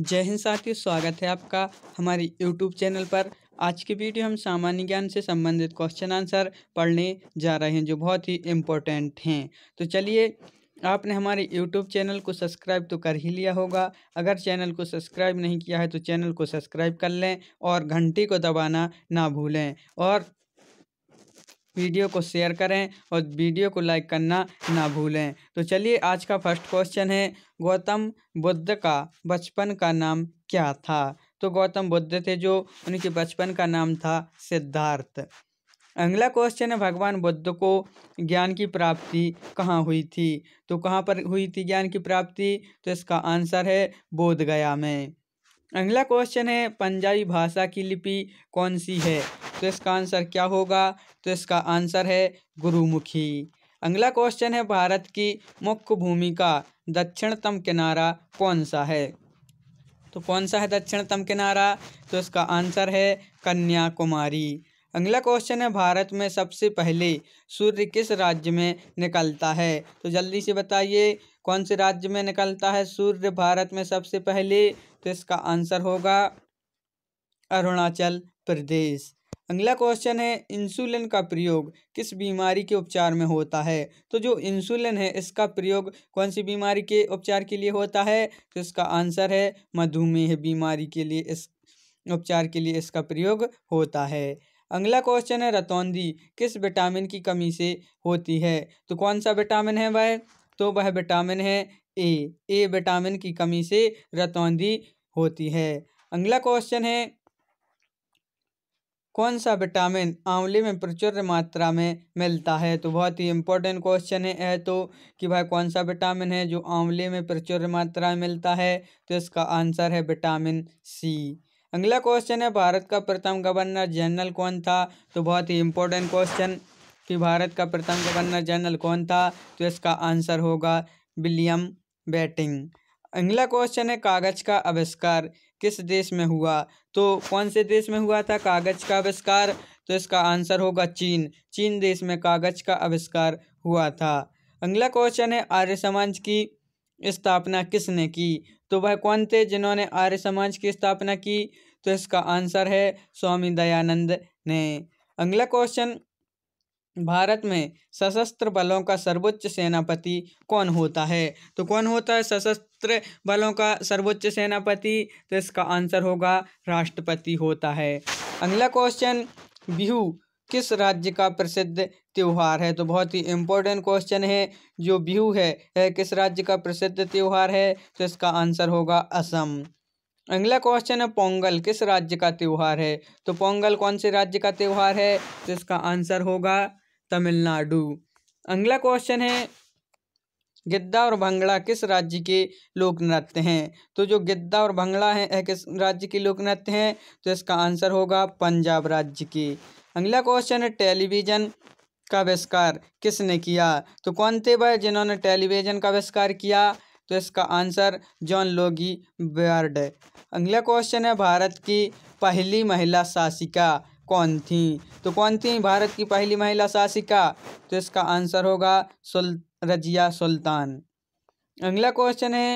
जय हिंद साथियों स्वागत है आपका हमारे यूट्यूब चैनल पर आज की वीडियो हम सामान्य ज्ञान से संबंधित क्वेश्चन आंसर पढ़ने जा रहे हैं जो बहुत ही इम्पोर्टेंट हैं तो चलिए आपने हमारे यूट्यूब चैनल को सब्सक्राइब तो कर ही लिया होगा अगर चैनल को सब्सक्राइब नहीं किया है तो चैनल को सब्सक्राइब कर लें और घंटी को दबाना ना भूलें और वीडियो को शेयर करें और वीडियो को लाइक करना ना भूलें तो चलिए आज का फर्स्ट क्वेश्चन है गौतम बुद्ध का बचपन का नाम क्या था तो गौतम बुद्ध थे जो उनके बचपन का नाम था सिद्धार्थ अगला क्वेश्चन है भगवान बुद्ध को ज्ञान की प्राप्ति कहाँ हुई थी तो कहाँ पर हुई थी ज्ञान की प्राप्ति तो इसका आंसर है बोधगया में अगला क्वेश्चन है पंजाबी भाषा की लिपि कौन सी है तो इसका आंसर क्या होगा तो इसका आंसर है गुरुमुखी अगला क्वेश्चन है भारत की मुख्य भूमि का दक्षिणतम किनारा कौन सा है तो कौन सा है दक्षिणतम किनारा तो इसका आंसर है कन्याकुमारी अगला क्वेश्चन है भारत में सबसे पहले सूर्य किस राज्य में निकलता है तो जल्दी से बताइए कौन से राज्य में निकलता है सूर्य भारत में सबसे पहले तो इसका आंसर होगा अरुणाचल प्रदेश अगला क्वेश्चन है इंसुलिन का प्रयोग किस बीमारी के उपचार में होता है तो जो इंसुलिन है इसका प्रयोग कौन सी बीमारी के उपचार के लिए होता है तो इसका आंसर है मधुमेह बीमारी के लिए इस उपचार के लिए इसका प्रयोग होता है अगला क्वेश्चन है रतौंदी किस विटामिन की कमी से होती है तो कौन सा विटामिन है वह तो वह विटामिन है ए ए विटामिन की कमी से रतौंधी होती है अगला क्वेश्चन है कौन सा विटामिन आंवले में प्रचुर मात्रा में मिलता है तो बहुत ही इम्पोर्टेंट क्वेश्चन है यह तो कि भाई कौन सा विटामिन है जो आंवले में प्रचुर मात्रा में मिलता है तो इसका आंसर है विटामिन सी अगला क्वेश्चन है भारत का प्रथम गवर्नर जनरल कौन था तो बहुत ही इम्पोर्टेंट क्वेश्चन कि भारत का प्रथम गवर्नर जनरल कौन था तो इसका आंसर होगा विलियम बैटिंग अगला क्वेश्चन है कागज़ का आविष्कार किस देश में हुआ तो कौन से देश में हुआ था कागज़ का आविष्कार तो इसका आंसर होगा चीन चीन देश में कागज़ का आविष्कार हुआ था अगला क्वेश्चन है आर्य समाज की स्थापना किसने की तो वह कौन थे जिन्होंने आर्य समाज की स्थापना की तो इसका आंसर है स्वामी दयानंद ने अगला क्वेश्चन भारत में सशस्त्र बलों का सर्वोच्च सेनापति कौन होता है तो कौन होता है सशस्त्र बलों का सर्वोच्च सेनापति तो इसका आंसर होगा राष्ट्रपति होता है अगला क्वेश्चन बिहू किस राज्य का प्रसिद्ध त्यौहार है तो बहुत ही इम्पोर्टेंट क्वेश्चन है जो बिहू है किस राज्य का प्रसिद्ध त्यौहार है तो इसका आंसर होगा असम अगला क्वेश्चन है पोंगल किस राज्य का त्यौहार है तो पोंगल कौन से राज्य का त्यौहार है तो इसका आंसर होगा तमिलनाडु अगला क्वेश्चन है गिद्दा और भंगड़ा किस राज्य के लोक नृत्य हैं तो जो गिद्दा और भंगड़ा है किस राज्य के लोक नृत्य हैं तो इसका आंसर होगा पंजाब राज्य के अगला क्वेश्चन है टेलीविज़न का आविष्कार किसने किया तो कौन थे वह जिन्होंने टेलीविज़न का आविष्कार किया तो इसका आंसर जॉन लोगी बियर्ड अगला क्वेश्चन है भारत की पहली महिला शासिका कौन थीं तो कौन थीं भारत की पहली महिला शासिका तो इसका आंसर होगा सुल रजिया सुल्तान अगला क्वेश्चन है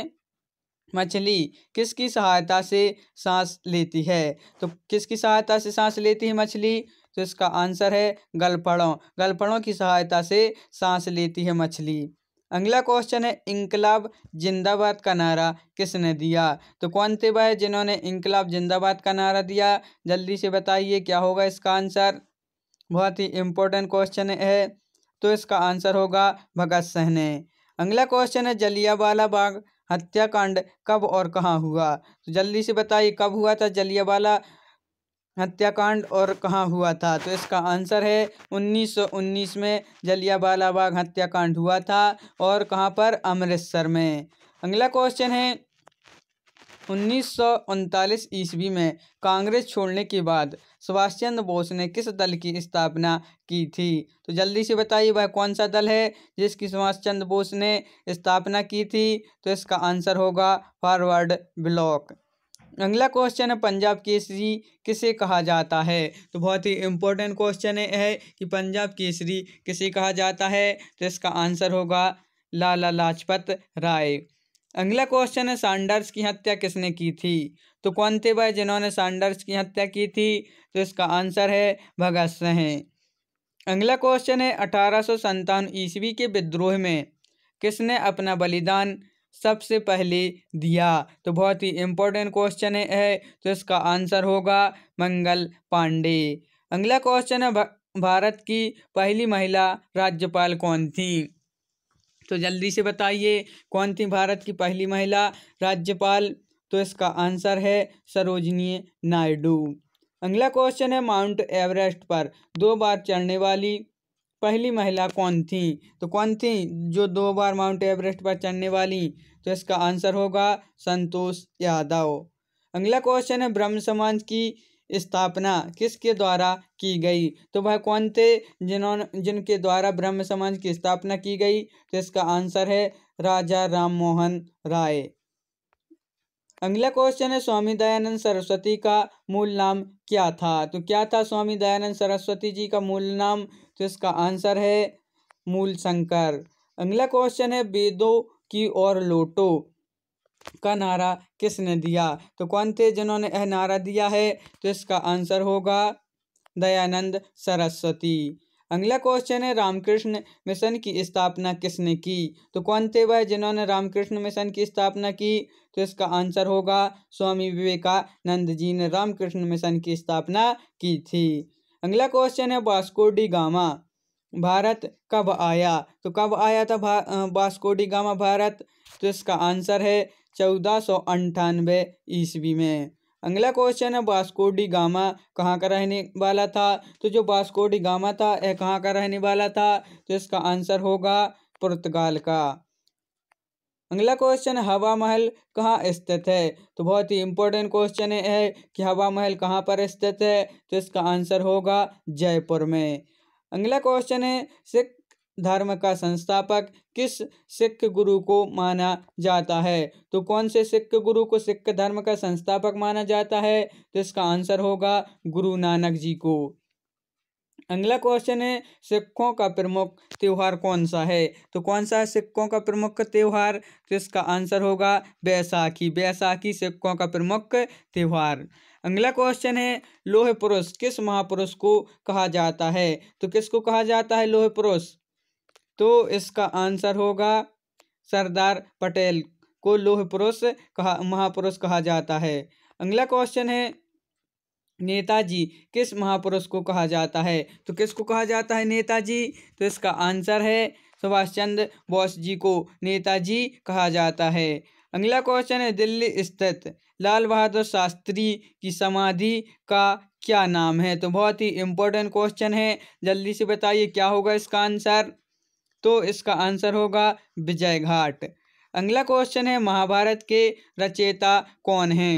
मछली किसकी सहायता से सांस लेती है तो किसकी सहायता से सांस लेती है मछली तो इसका आंसर है गलफड़ों गलफड़ों की सहायता से सांस लेती है मछली अगला क्वेश्चन है इनकलाब जिंदाबाद का नारा किसने दिया तो कौन से वह जिन्होंने इनकलाब जिंदाबाद का नारा दिया जल्दी से बताइए क्या होगा इसका आंसर बहुत ही इम्पोर्टेंट क्वेश्चन है तो इसका आंसर होगा भगत सिंह ने अगला क्वेश्चन है जलियावाला बाग हत्याकांड कब और कहाँ हुआ तो जल्दी से बताइए कब हुआ था जलियावाला हत्याकांड और कहाँ हुआ था तो इसका आंसर है 1919 में जलियावाला बाग हत्याकांड हुआ था और कहाँ पर अमृतसर में अगला क्वेश्चन है उन्नीस सौ ईस्वी में कांग्रेस छोड़ने के बाद सुभाष चंद्र बोस ने किस दल की स्थापना की थी तो जल्दी से बताइए वह कौन सा दल है जिसकी सुभाष चंद्र बोस ने स्थापना की थी तो इसका आंसर होगा फॉरवर्ड ब्लॉक अगला क्वेश्चन है पंजाब केसरी किसे कहा जाता है तो बहुत ही इम्पोर्टेंट क्वेश्चन है कि पंजाब केसरी किसे कहा जाता है तो इसका आंसर होगा लाला लाजपत राय अगला क्वेश्चन है सांडर्स की हत्या किसने की थी तो कौन थे भाई जिन्होंने सांडर्स की हत्या की थी तो इसका आंसर है भगत सिंह अगला क्वेश्चन है अठारह सौ ईस्वी के विद्रोह में किसने अपना बलिदान सबसे पहले दिया तो बहुत ही इम्पोर्टेंट क्वेश्चन है तो इसका आंसर होगा मंगल पांडे अगला क्वेश्चन है भारत की पहली महिला राज्यपाल कौन थी तो जल्दी से बताइए कौन थी भारत की पहली महिला राज्यपाल तो इसका आंसर है सरोजनी नायडू अगला क्वेश्चन है माउंट एवरेस्ट पर दो बार चढ़ने वाली पहली महिला कौन थी तो कौन थी जो दो बार माउंट एवरेस्ट पर चढ़ने वाली तो इसका आंसर होगा संतोष यादव अगला क्वेश्चन है ब्रह्म समाज की स्थापना किसके द्वारा की गई तो वह कौन थे जिन्होंने जिनके द्वारा ब्रह्म समाज की स्थापना की गई तो इसका आंसर है राजा राम मोहन राय अगला क्वेश्चन है स्वामी दयानंद सरस्वती का मूल नाम क्या था तो क्या था स्वामी दयानंद सरस्वती जी का मूल नाम तो इसका आंसर है मूल शंकर अगला क्वेश्चन है वेदों की ओर लोटो का नारा किसने दिया तो कौन थे जिन्होंने यह नारा दिया है तो इसका आंसर होगा दयानंद सरस्वती अगला क्वेश्चन है रामकृष्ण मिशन की स्थापना किसने की तो कौन थे वह जिन्होंने रामकृष्ण मिशन की स्थापना की तो इसका आंसर होगा स्वामी विवेकानंद जी ने रामकृष्ण मिशन की स्थापना की थी अगला क्वेश्चन है बास्कोडी डी गामा भारत कब आया तो कब आया था बास्कोडी डी गामा भारत तो इसका आंसर है चौदह सौ अंठानवे ईस्वी में अगला क्वेश्चन है बास्कोडी डी गामा कहाँ का रहने वाला था तो जो बास्को डी गामा था यह कहाँ का रहने वाला था तो इसका आंसर होगा पुर्तगाल का अगला क्वेश्चन हवा महल कहाँ स्थित है तो बहुत ही इंपॉर्टेंट क्वेश्चन है कि हवा महल कहाँ पर स्थित है तो इसका आंसर होगा जयपुर में अगला क्वेश्चन है सिख धर्म का संस्थापक किस सिख गुरु को माना जाता है तो कौन से सिख गुरु को सिख धर्म का संस्थापक माना जाता है तो इसका आंसर होगा गुरु नानक जी को अगला क्वेश्चन है सिखों का प्रमुख त्यौहार कौन सा है तो कौन सा है सिखों का प्रमुख त्यौहार तो इसका आंसर होगा बैसाखी बैसाखी सिखों का प्रमुख त्यौहार अगला क्वेश्चन है लोह पुरुष किस महापुरुष को कहा जाता है तो किसको कहा जाता है लोह पुरुष तो इसका आंसर होगा सरदार पटेल को लोह पुरुष कहा महापुरुष कहा जाता है अगला क्वेश्चन है नेताजी किस महापुरुष को कहा जाता है तो किसको कहा जाता है नेताजी तो इसका आंसर है सुभाष चंद्र बोस जी को नेताजी कहा जाता है अगला क्वेश्चन है दिल्ली स्थित लाल बहादुर शास्त्री की समाधि का क्या नाम है तो बहुत ही इम्पोर्टेंट क्वेश्चन है जल्दी से बताइए क्या होगा इसका आंसर तो इसका आंसर होगा विजय घाट अगला क्वेश्चन है महाभारत के रचेता कौन हैं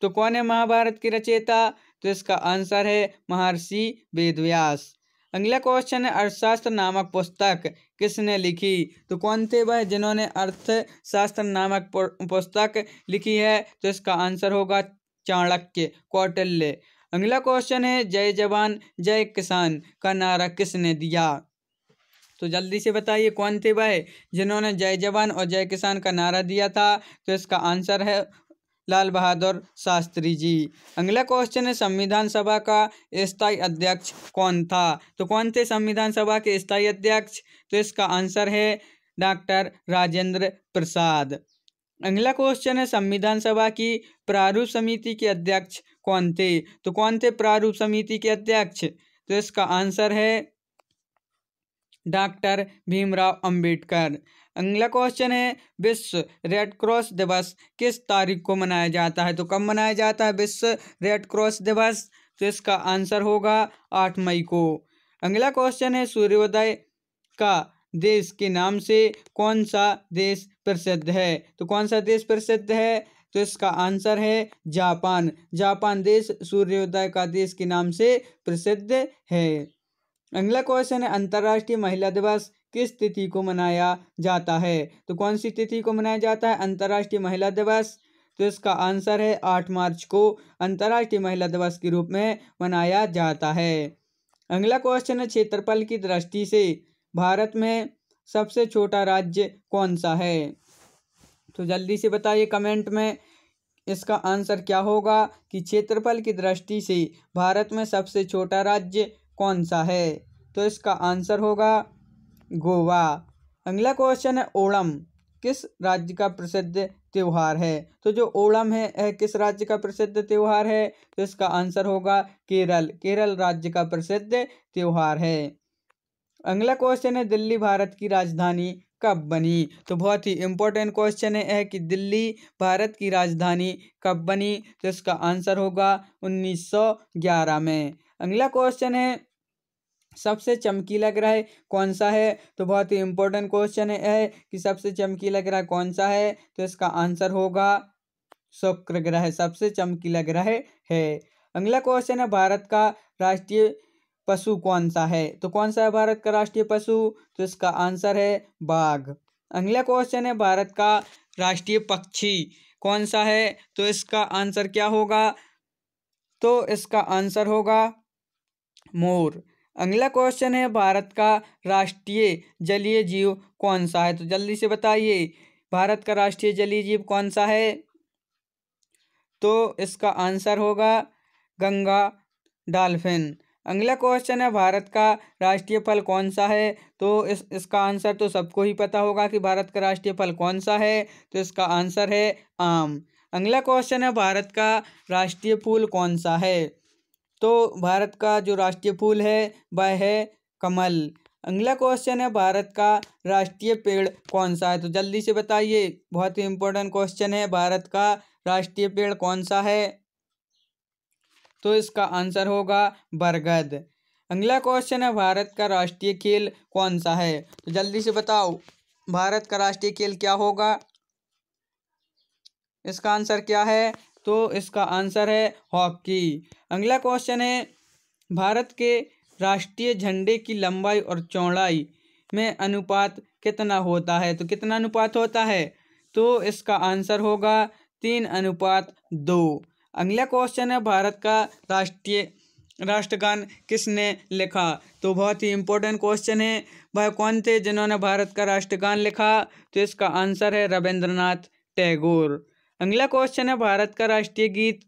तो कौन है महाभारत की रचयिता तो इसका आंसर है महर्षि वेदव्यास अगला क्वेश्चन है अर्थशास्त्र नामक पुस्तक किसने लिखी तो कौन थे वह जिन्होंने अर्थशास्त्र नामक पुस्तक लिखी है तो इसका आंसर होगा चाणक्य कौटल्य अगला क्वेश्चन है जय जवान जय किसान का नारा किसने दिया तो जल्दी से बताइए कौन थे वह जिन्होंने जय जवान और जय किसान का नारा दिया था तो इसका आंसर है लाल बहादुर शास्त्री जी अगला क्वेश्चन है संविधान सभा का स्थायी अध्यक्ष कौन था तो कौन थे संविधान सभा के स्थायी अध्यक्ष तो इसका आंसर है डॉक्टर राजेंद्र प्रसाद अगला क्वेश्चन है संविधान सभा की प्रारूप समिति के अध्यक्ष कौन थे तो कौन थे प्रारूप समिति के अध्यक्ष तो इसका आंसर है डॉक्टर भीमराव अंबेडकर अगला क्वेश्चन है विश्व रेड क्रॉस दिवस किस तारीख को मनाया जाता है तो कब मनाया जाता है विश्व रेड क्रॉस दिवस तो इसका आंसर होगा आठ मई को अगला क्वेश्चन है सूर्योदय का देश के नाम से कौन सा देश प्रसिद्ध है तो कौन सा देश प्रसिद्ध है तो इसका आंसर है जापान जापान देश सूर्योदय का देश के नाम से प्रसिद्ध है अगला क्वेश्चन है अंतर्राष्ट्रीय महिला दिवस किस तिथि को मनाया जाता है तो कौन सी तिथि को मनाया जाता है अंतर्राष्ट्रीय महिला दिवस तो इसका आंसर है आठ मार्च को अंतर्राष्ट्रीय महिला दिवस के रूप में मनाया जाता है अगला क्वेश्चन है क्षेत्रफल की दृष्टि से भारत में सबसे छोटा राज्य कौन सा है तो जल्दी से बताइए कमेंट में इसका आंसर क्या होगा कि क्षेत्रफल की दृष्टि से भारत में सबसे छोटा राज्य कौन सा है तो इसका आंसर होगा गोवा अगला क्वेश्चन है ओणम किस राज्य का प्रसिद्ध त्यौहार है तो जो ओणम है, यह किस राज्य का प्रसिद्ध त्यौहार है तो इसका आंसर होगा केरल केरल राज्य का प्रसिद्ध त्यौहार है अगला क्वेश्चन है दिल्ली भारत की राजधानी कब बनी तो बहुत ही इंपॉर्टेंट क्वेश्चन है कि दिल्ली भारत की राजधानी कब बनी तो इसका आंसर होगा 1911 में अगला क्वेश्चन है सबसे चमकीला ग्रह कौन सा है तो बहुत ही इंपॉर्टेंट क्वेश्चन है कि सबसे चमकीला ग्रह कौन सा है तो इसका आंसर होगा शुक्र ग्रह सबसे चमकीला ग्रह है अगला क्वेश्चन है भारत का राष्ट्रीय पशु कौन सा है तो कौन सा है भारत का राष्ट्रीय पशु तो इसका आंसर है बाघ अगला क्वेश्चन है भारत का राष्ट्रीय पक्षी कौन सा है तो इसका आंसर क्या होगा तो इसका आंसर होगा मोर अगला क्वेश्चन है भारत का राष्ट्रीय जलीय जीव कौन सा है तो जल्दी से बताइए भारत का राष्ट्रीय जलीय जीव कौन सा है तो इसका आंसर होगा गंगा डॉल्फिन अगला क्वेश्चन है भारत का राष्ट्रीय फल कौन सा है तो इस इसका आंसर तो सबको ही पता होगा कि भारत का राष्ट्रीय फल कौन सा है तो इसका आंसर है आम अगला क्वेश्चन है भारत का राष्ट्रीय फूल कौन सा है तो भारत का जो राष्ट्रीय फूल है वह है कमल अगला क्वेश्चन है भारत का राष्ट्रीय पेड़ कौन सा है तो जल्दी से बताइए बहुत ही इम्पोर्टेंट क्वेश्चन है भारत का राष्ट्रीय पेड़ कौन सा है तो इसका आंसर होगा बरगद अगला क्वेश्चन है भारत का राष्ट्रीय खेल कौन सा है तो जल्दी से बताओ भारत का राष्ट्रीय खेल क्या होगा इसका आंसर क्या है तो इसका आंसर है हॉकी अगला क्वेश्चन है भारत के राष्ट्रीय झंडे की लंबाई और चौड़ाई में अनुपात कितना होता है तो कितना अनुपात होता है तो इसका आंसर होगा तीन अनुपात दो अगला क्वेश्चन है भारत का राष्ट्रीय राष्ट्रगान किसने लिखा तो बहुत ही इम्पोर्टेंट क्वेश्चन है वह कौन थे जिन्होंने भारत का राष्ट्रगान लिखा तो इसका आंसर है रविंद्रनाथ टैगोर अगला क्वेश्चन है भारत का राष्ट्रीय गीत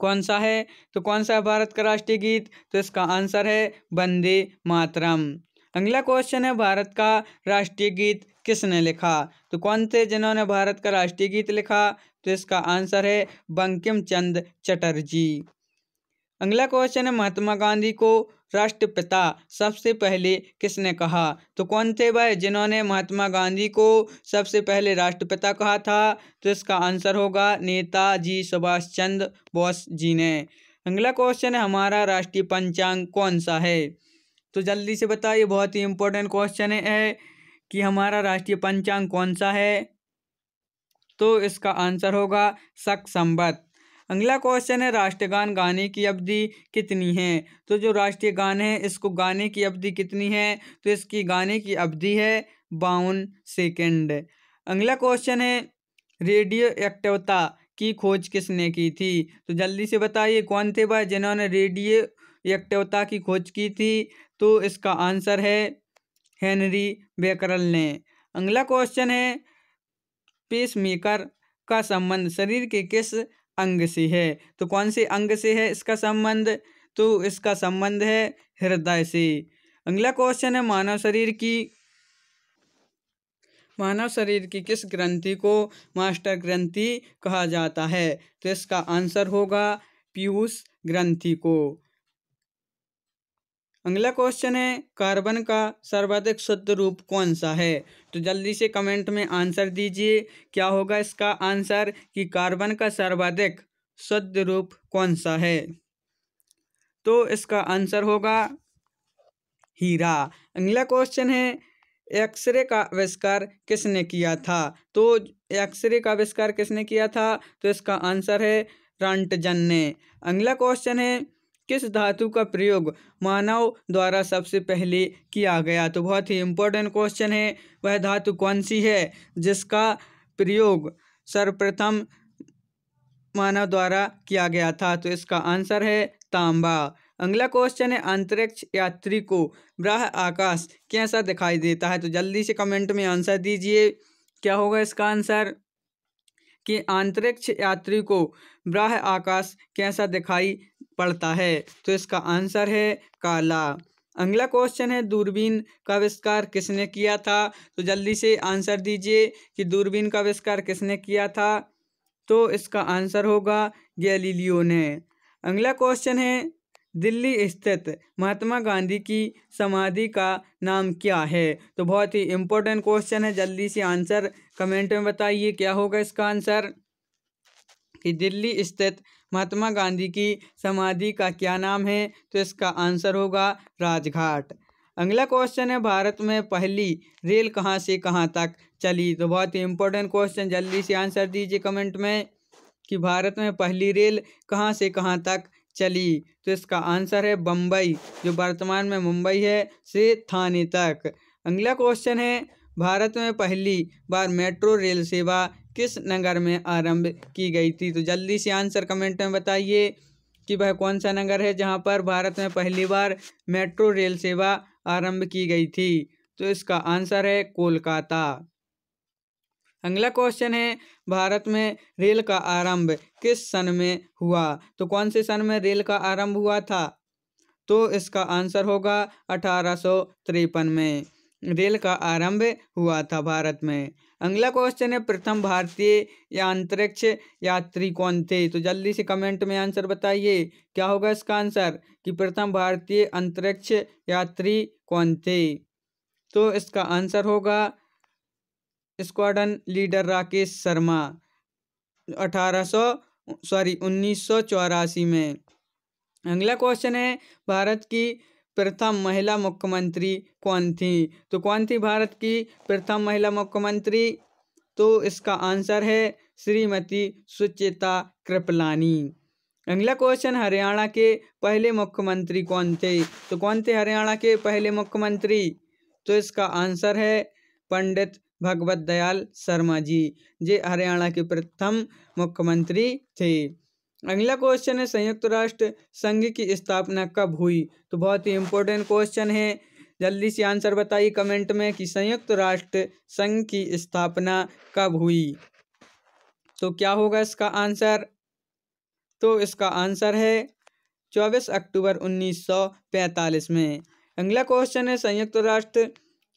कौन सा है तो कौन सा है भारत का राष्ट्रीय गीत तो इसका आंसर है बंदे मातरम अगला क्वेश्चन है भारत का राष्ट्रीय गीत किसने लिखा तो कौन थे जिन्होंने भारत का राष्ट्रीय गीत लिखा तो इसका आंसर है बंकिम चंद चटर्जी अगला क्वेश्चन है महात्मा गांधी को राष्ट्रपिता सबसे पहले किसने कहा तो कौन थे वह जिन्होंने महात्मा गांधी को सबसे पहले राष्ट्रपिता कहा था तो इसका आंसर होगा नेताजी सुभाष चंद्र बोस जी ने अगला क्वेश्चन है हमारा राष्ट्रीय पंचांग कौन सा है तो जल्दी से बताइए बहुत ही इम्पोर्टेंट क्वेश्चन है कि हमारा राष्ट्रीय पंचांग कौन सा है तो इसका आंसर होगा सक संबत्त अगला क्वेश्चन है राष्ट्रगान गाने की अवधि कितनी है तो जो राष्ट्रीय गान है इसको गाने की अवधि कितनी है तो इसकी गाने की अवधि है बावन सेकेंड अगला क्वेश्चन है रेडियो एक्टिवता की खोज किसने की थी तो जल्दी से बताइए कौन थे भाई जिन्होंने रेडियो एक्टिवता की खोज की थी तो इसका आंसर है हेनरी बेकरल ने अगला क्वेश्चन है मेकर का संबंध शरीर के किस अंग से है तो कौन से अंग से है इसका संबंध तो इसका संबंध है हृदय से अगला क्वेश्चन है मानव शरीर की मानव शरीर की किस ग्रंथि को मास्टर ग्रंथि कहा जाता है तो इसका आंसर होगा पीयूष ग्रंथि को अगला क्वेश्चन है कार्बन का सर्वाधिक शुद्ध रूप कौन सा है तो जल्दी से कमेंट में आंसर दीजिए क्या होगा इसका आंसर कि कार्बन का सर्वाधिक शुद्ध रूप कौन सा है तो इसका आंसर होगा हीरा अगला क्वेश्चन है एक्सरे का आविष्कार किसने किया था तो एक्सरे का आविष्कार किसने किया था तो इसका आंसर है रंटजन ने अगला क्वेश्चन है किस धातु का प्रयोग मानव द्वारा सबसे पहले किया गया तो बहुत ही इम्पोर्टेंट क्वेश्चन है वह धातु कौन सी है जिसका प्रयोग सर्वप्रथम मानव द्वारा किया गया था तो इसका आंसर है तांबा अगला क्वेश्चन है अंतरिक्ष यात्री को ब्राह आकाश कैसा दिखाई देता है तो जल्दी से कमेंट में आंसर दीजिए क्या होगा इसका आंसर कि अंतरिक्ष यात्री को ब्राह आकाश कैसा दिखाई पड़ता है तो इसका आंसर है काला अगला क्वेश्चन है दूरबीन का आविष्कार किसने किया था तो जल्दी से आंसर दीजिए कि दूरबीन का आविष्कार किसने किया था तो इसका आंसर होगा गैलीलियो ने अगला क्वेश्चन है दिल्ली स्थित महात्मा गांधी की समाधि का नाम क्या है तो बहुत ही इम्पोर्टेंट क्वेश्चन है जल्दी से आंसर कमेंट में बताइए क्या होगा इसका आंसर कि दिल्ली स्थित महात्मा गांधी की समाधि का क्या नाम है तो इसका आंसर होगा राजघाट अगला क्वेश्चन है भारत में पहली रेल कहाँ से कहाँ तक चली तो बहुत ही इंपॉर्टेंट क्वेश्चन जल्दी से आंसर दीजिए कमेंट में कि भारत में पहली रेल कहाँ से कहाँ तक चली तो इसका आंसर है बम्बई जो वर्तमान में मुंबई है से थाने तक अगला क्वेश्चन है भारत में पहली बार मेट्रो रेल सेवा किस नगर में आरंभ की गई थी तो जल्दी से आंसर कमेंट में बताइए कि वह कौन सा नगर है जहां पर भारत में पहली बार मेट्रो रेल सेवा आरंभ की गई थी तो इसका आंसर है कोलकाता अगला क्वेश्चन है भारत में रेल का आरंभ किस सन में हुआ तो कौन से सन में रेल का आरंभ हुआ था तो इसका आंसर होगा अठारह में रेल का आरंभ हुआ था भारत में अगला क्वेश्चन है प्रथम भारतीय या अंतरिक्ष यात्री कौन थे तो जल्दी से कमेंट में आंसर बताइए क्या होगा इसका आंसर कि प्रथम भारतीय अंतरिक्ष यात्री कौन थे तो इसका आंसर होगा स्क्वाडन लीडर राकेश शर्मा अठारह सॉरी उन्नीस में अगला क्वेश्चन है भारत की प्रथम महिला मुख्यमंत्री कौन थी तो कौन थी भारत की प्रथम महिला मुख्यमंत्री तो इसका आंसर है श्रीमती सुचेता कृपलानी अगला क्वेश्चन हरियाणा के पहले मुख्यमंत्री कौन थे तो कौन थे हरियाणा के पहले मुख्यमंत्री तो इसका आंसर है पंडित भगवत दयाल शर्मा जी जे हरियाणा के प्रथम मुख्यमंत्री थे अगला क्वेश्चन है संयुक्त राष्ट्र संघ की स्थापना कब हुई तो बहुत ही इंपॉर्टेंट क्वेश्चन है जल्दी से आंसर बताइए कमेंट में कि संयुक्त राष्ट्र संघ की स्थापना कब हुई तो क्या होगा इसका आंसर तो इसका आंसर है चौबीस अक्टूबर उन्नीस सौ पैंतालीस में अगला क्वेश्चन है संयुक्त राष्ट्र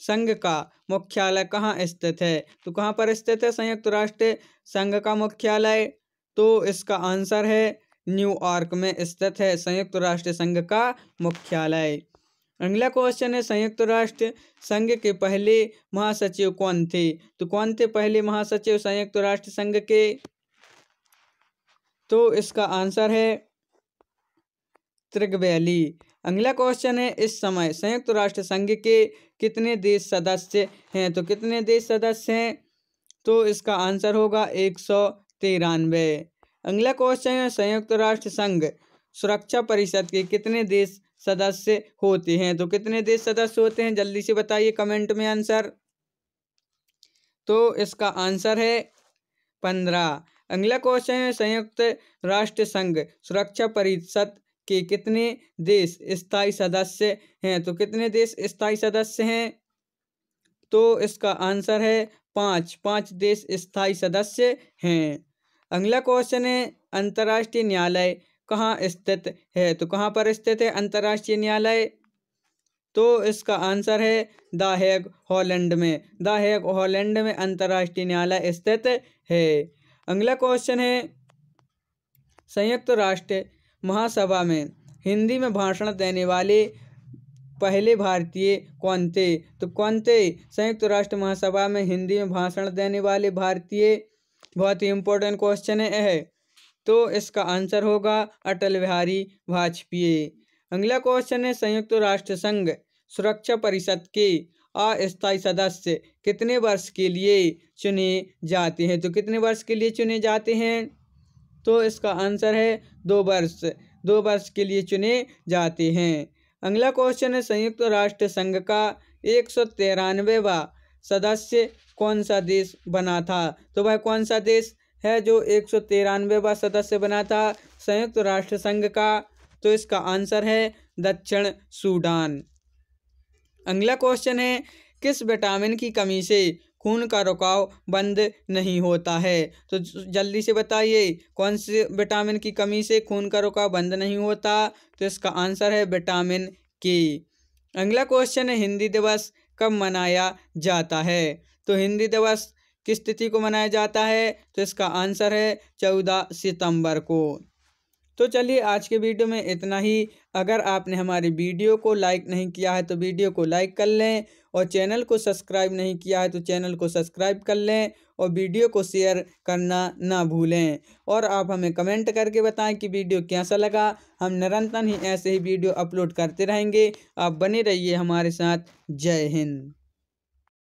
संघ का मुख्यालय कहाँ स्थित है तो कहाँ पर स्थित है संयुक्त राष्ट्र संघ का मुख्यालय तो इसका आंसर है न्यूयॉर्क में स्थित है संयुक्त राष्ट्र संघ का मुख्यालय अगला क्वेश्चन है संयुक्त राष्ट्र संघ के पहले महासचिव कौन थे तो कौन थे पहले महासचिव संयुक्त राष्ट्र संघ के तो इसका आंसर है त्रिगवैली अगला क्वेश्चन है इस समय संयुक्त राष्ट्र संघ के कितने देश सदस्य हैं तो कितने देश सदस्य हैं तो इसका आंसर होगा एक सौ तिरानवे अगला क्वेश्चन है संयुक्त राष्ट्र संघ सुरक्षा परिषद के कितने देश सदस्य होते हैं तो कितने देश सदस्य होते हैं जल्दी से बताइए कमेंट में आंसर तो इसका आंसर है पंद्रह अगला क्वेश्चन है संयुक्त राष्ट्र संघ सुरक्षा परिषद के कितने देश स्थायी सदस्य हैं तो कितने देश स्थायी सदस्य हैं तो इसका आंसर है पाँच पाँच देश स्थायी सदस्य हैं अगला क्वेश्चन है अंतर्राष्ट्रीय न्यायालय कहाँ स्थित है तो कहाँ पर स्थित है अंतर्राष्ट्रीय न्यायालय तो इसका आंसर है द हेग हॉलैंड में द हैग हॉलैंड में अंतर्राष्ट्रीय न्यायालय स्थित है अगला क्वेश्चन है संयुक्त राष्ट्र महासभा में हिंदी में भाषण देने वाले पहले भारतीय कौन थे तो कौन थे संयुक्त राष्ट्र महासभा में हिंदी में भाषण देने वाले भारतीय बहुत ही इम्पोर्टेंट क्वेश्चन है तो इसका आंसर होगा अटल बिहारी वाजपेयी अगला क्वेश्चन है संयुक्त राष्ट्र संघ सुरक्षा परिषद के अस्थायी सदस्य कितने वर्ष के लिए चुने जाते हैं तो कितने वर्ष के लिए चुने जाते हैं तो इसका आंसर है दो वर्ष दो वर्ष के लिए चुने जाते हैं अगला क्वेश्चन है संयुक्त राष्ट्र संघ का एक सौ तिरानवेवा सदस्य कौन सा देश बना था तो वह कौन सा देश है जो एक सौ तिरानवेवा सदस्य बना था संयुक्त राष्ट्र संघ का तो इसका आंसर है दक्षिण सूडान अगला क्वेश्चन है किस विटामिन की कमी से खून का रुकाव बंद नहीं होता है तो जल्दी से बताइए कौन से विटामिन की कमी से खून का रुकाव बंद नहीं होता तो इसका आंसर है विटामिन के अगला क्वेश्चन है हिंदी दिवस कब मनाया जाता है तो हिंदी दिवस किस तिथि को मनाया जाता है तो इसका आंसर है चौदह सितंबर को तो चलिए आज के वीडियो में इतना ही अगर आपने हमारी वीडियो को लाइक नहीं किया है तो वीडियो को लाइक कर लें और चैनल को सब्सक्राइब नहीं किया है तो चैनल को सब्सक्राइब कर लें और वीडियो को शेयर करना ना भूलें और आप हमें कमेंट करके बताएं कि वीडियो कैसा लगा हम निरंतर ही ऐसे ही वीडियो अपलोड करते रहेंगे आप बने रहिए हमारे साथ जय हिंद